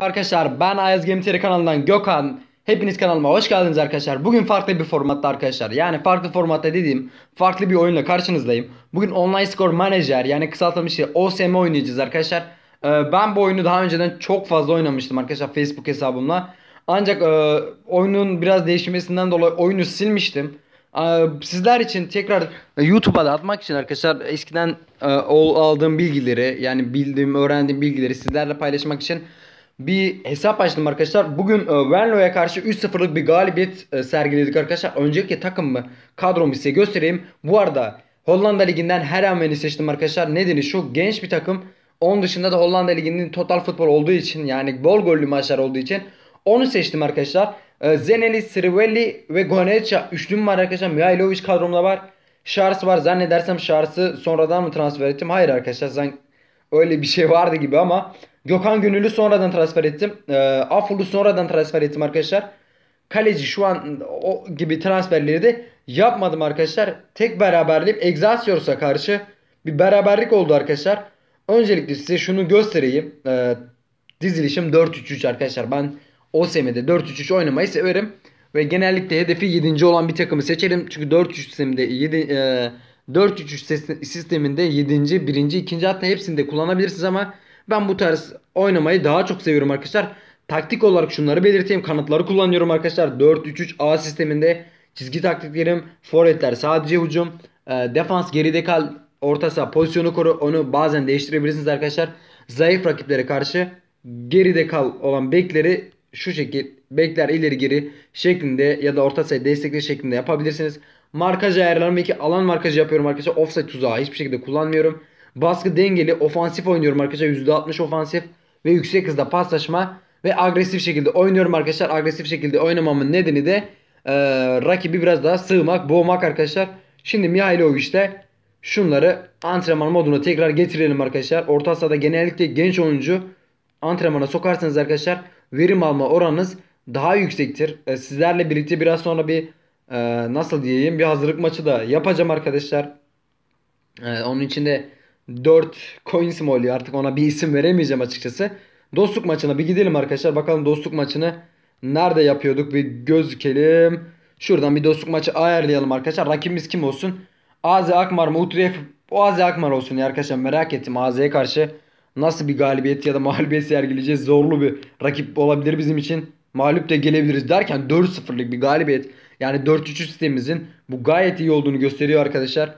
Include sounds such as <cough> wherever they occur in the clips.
Arkadaşlar ben Ayaz Game kanalından Gökhan. Hepiniz kanalıma hoş geldiniz arkadaşlar. Bugün farklı bir formatta arkadaşlar. Yani farklı formatta dediğim farklı bir oyunla karşınızdayım. Bugün Online Score Manager yani kısaltılmış şey OSM oynayacağız arkadaşlar. Ee, ben bu oyunu daha önceden çok fazla oynamıştım arkadaşlar Facebook hesabımla. Ancak e, oyunun biraz değişmesinden dolayı oyunu silmiştim. E, sizler için tekrar YouTube'a da atmak için arkadaşlar eskiden e, aldığım bilgileri yani bildiğim öğrendiğim bilgileri sizlerle paylaşmak için bir hesap açtım arkadaşlar. Bugün e, Venlo'ya karşı 3-0'lık bir galibiyet e, sergiledik arkadaşlar. Öncelikle takımımı, kadromu size göstereyim. Bu arada Hollanda Ligi'nden her Herrenven'i seçtim arkadaşlar. Nedeni şu genç bir takım. Onun dışında da Hollanda Ligi'nin total futbol olduğu için yani bol gollü maçlar olduğu için onu seçtim arkadaşlar. E, Zeneli, Srivelli ve Goneca üçlüm var arkadaşlar. Mihailovic kadromda var. Şars var. Zannedersem Şars'ı sonradan mı transfer ettim? Hayır arkadaşlar. Zan öyle bir şey vardı gibi ama Gökhan Gönüllü sonradan transfer ettim. E, ee, Afurlu sonradan transfer ettim arkadaşlar. Kaleci şu an o gibi transferleri de yapmadım arkadaşlar. Tek beraberlik Excelsior'a karşı bir beraberlik oldu arkadaşlar. Öncelikle size şunu göstereyim. E, dizilişim 4-3-3 arkadaşlar. Ben o OSM'de 4-3-3 oynamayı severim. Ve genellikle hedefi 7. olan bir takımı seçelim. Çünkü 4-3 sisteminde 7 e, 4-3-3 sisteminde 7. 1. 2. hatta hepsinde kullanabilirsiniz ama ben bu tarz oynamayı daha çok seviyorum arkadaşlar. Taktik olarak şunları belirteyim. Kanatları kullanıyorum arkadaşlar. 4-3-3-A sisteminde çizgi taktiklerim. Forvetler sadece hücum. E, defans geride kal. Orta saha pozisyonu koru. Onu bazen değiştirebilirsiniz arkadaşlar. Zayıf rakiplere karşı geride kal olan bekleri şu şekil bekler ileri geri şeklinde ya da orta sayı destekli şeklinde yapabilirsiniz. Markaj ayarlarım ve alan markajı yapıyorum arkadaşlar. Offside tuzağı hiçbir şekilde kullanmıyorum. Baskı dengeli ofansif oynuyorum arkadaşlar. %60 ofansif ve yüksek hızda paslaşma ve agresif şekilde oynuyorum arkadaşlar. Agresif şekilde oynamamın nedeni de e, rakibi biraz daha sığmak, boğmak arkadaşlar. Şimdi Mihailovic'de şunları antrenman moduna tekrar getirelim arkadaşlar. Orta sahada genellikle genç oyuncu antrenmana sokarsanız arkadaşlar verim alma oranınız daha yüksektir. E, sizlerle birlikte biraz sonra bir e, nasıl diyeyim bir hazırlık maçı da yapacağım arkadaşlar. E, onun için de 4 coin small'i artık ona bir isim veremeyeceğim açıkçası. Dostluk maçına bir gidelim arkadaşlar. Bakalım dostluk maçını nerede yapıyorduk bir gözükelim. Şuradan bir dostluk maçı ayarlayalım arkadaşlar. Rakibimiz kim olsun? AZ Akmar mı? Utref o AZ Akmar olsun ya arkadaşlar. Merak ettim AZ'ye karşı nasıl bir galibiyet ya da <laughs> mağlubiyet sergileyeceğiz. Zorlu bir rakip olabilir bizim için. Mağlup da gelebiliriz derken 4-0'lık bir galibiyet. Yani 4-3 sistemimizin bu gayet iyi olduğunu gösteriyor arkadaşlar.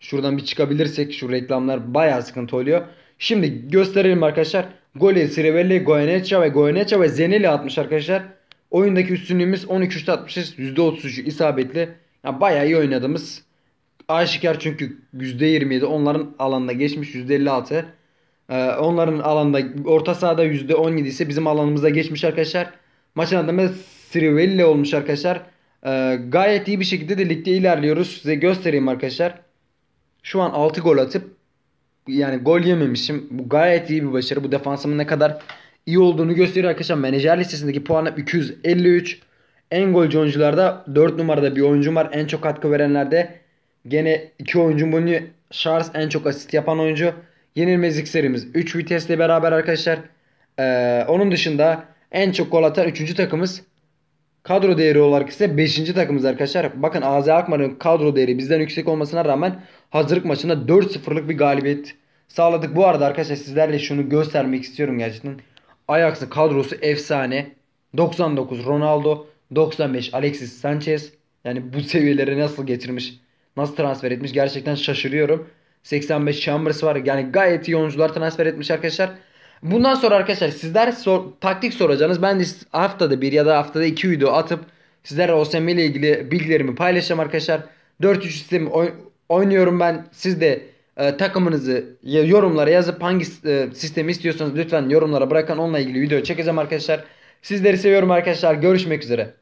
Şuradan bir çıkabilirsek şu reklamlar bayağı sıkıntı oluyor. Şimdi gösterelim arkadaşlar. Golü Sirivelli, Goyenecha ve Goyenecha ve Zeneli atmış arkadaşlar. Oyundaki üstünlüğümüz 13-3'te atmışız. %33'ü isabetli. Yani bayağı iyi oynadığımız. Aşikar çünkü %27 onların alanda geçmiş %56. Ee, onların alanda orta sahada %17 ise bizim alanımıza geçmiş arkadaşlar. Maçın adamı Sirivelli olmuş arkadaşlar. Ee, gayet iyi bir şekilde de ligde ilerliyoruz. Size göstereyim arkadaşlar. Şu an 6 gol atıp yani gol yememişim. Bu gayet iyi bir başarı. Bu defansımın ne kadar iyi olduğunu gösteriyor arkadaşlar. Menajer listesindeki puanı 253. En golcü oyuncularda 4 numarada bir oyuncum var. En çok katkı verenlerde gene 2 oyuncum bunu Charles en çok asist yapan oyuncu. Yenilmezlik serimiz 3 vitesle beraber arkadaşlar. Ee, onun dışında en çok gol atan 3. takımız. Kadro değeri olarak ise 5. takımız arkadaşlar. Bakın AZ Akmar'ın kadro değeri bizden yüksek olmasına rağmen hazırlık maçında 4-0'lık bir galibiyet sağladık. Bu arada arkadaşlar sizlerle şunu göstermek istiyorum gerçekten. Ajax'ın kadrosu efsane. 99 Ronaldo, 95 Alexis Sanchez. Yani bu seviyelere nasıl getirmiş, nasıl transfer etmiş gerçekten şaşırıyorum. 85 Chambers var. Yani gayet iyi oyuncular transfer etmiş arkadaşlar. Bundan sonra arkadaşlar sizler sor, taktik soracaksınız. Ben de haftada bir ya da haftada iki video atıp sizlere OSM ile ilgili bilgilerimi paylaşacağım arkadaşlar. 4-3 sistemi oynuyorum ben. Siz de e, takımınızı yorumlara yazıp hangi e, sistemi istiyorsanız lütfen yorumlara bırakın. Onunla ilgili video çekeceğim arkadaşlar. Sizleri seviyorum arkadaşlar. Görüşmek üzere.